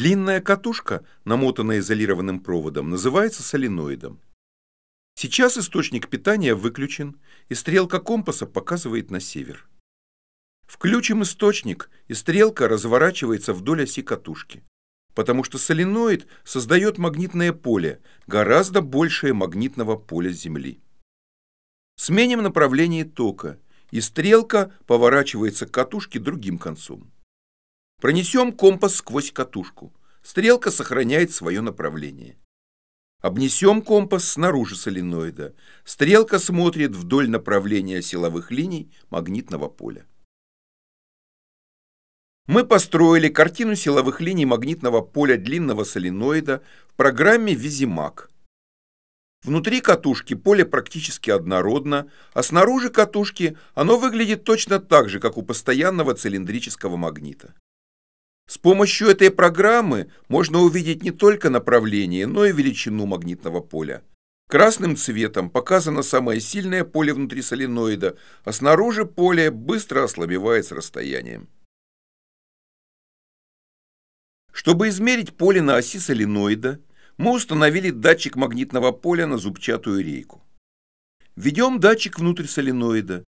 Длинная катушка, намотанная изолированным проводом, называется соленоидом. Сейчас источник питания выключен, и стрелка компаса показывает на север. Включим источник, и стрелка разворачивается вдоль оси катушки, потому что соленоид создает магнитное поле, гораздо большее магнитного поля Земли. Сменим направление тока, и стрелка поворачивается к катушке другим концом. Пронесем компас сквозь катушку стрелка сохраняет свое направление. Обнесем компас снаружи соленоида. Стрелка смотрит вдоль направления силовых линий магнитного поля. Мы построили картину силовых линий магнитного поля длинного соленоида в программе Визимак. Внутри катушки поле практически однородно, а снаружи катушки оно выглядит точно так же, как у постоянного цилиндрического магнита. С помощью этой программы можно увидеть не только направление, но и величину магнитного поля. Красным цветом показано самое сильное поле внутри соленоида, а снаружи поле быстро ослабевает с расстоянием. Чтобы измерить поле на оси соленоида, мы установили датчик магнитного поля на зубчатую рейку. Введем датчик внутрь соленоида.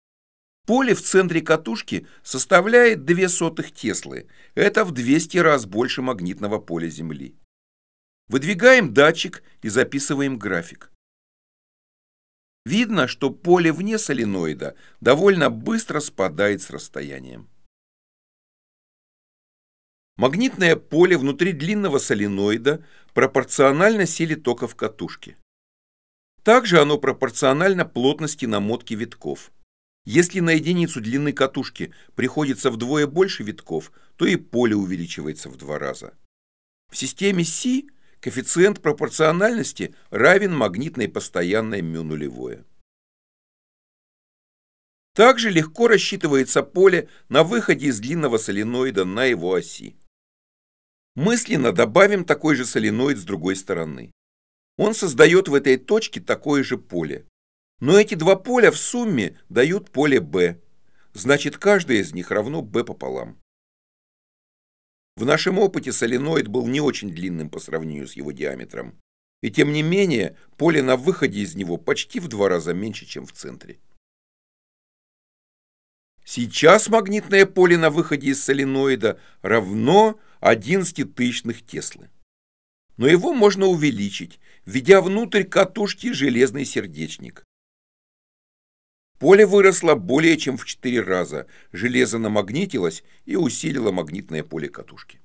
Поле в центре катушки составляет 2 сотых Теслы. Это в 200 раз больше магнитного поля Земли. Выдвигаем датчик и записываем график. Видно, что поле вне соленоида довольно быстро спадает с расстоянием. Магнитное поле внутри длинного соленоида пропорционально силе тока в катушке. Также оно пропорционально плотности намотки витков. Если на единицу длины катушки приходится вдвое больше витков, то и поле увеличивается в два раза. В системе Си коэффициент пропорциональности равен магнитной постоянной μ нулевое. Также легко рассчитывается поле на выходе из длинного соленоида на его оси. Мысленно добавим такой же соленоид с другой стороны. Он создает в этой точке такое же поле. Но эти два поля в сумме дают поле b. Значит, каждое из них равно b пополам. В нашем опыте соленоид был не очень длинным по сравнению с его диаметром. И тем не менее, поле на выходе из него почти в два раза меньше, чем в центре. Сейчас магнитное поле на выходе из соленоида равно 11 тысячных Теслы. Но его можно увеличить, введя внутрь катушки железный сердечник. Поле выросло более чем в четыре раза, железо намагнитилось и усилило магнитное поле катушки.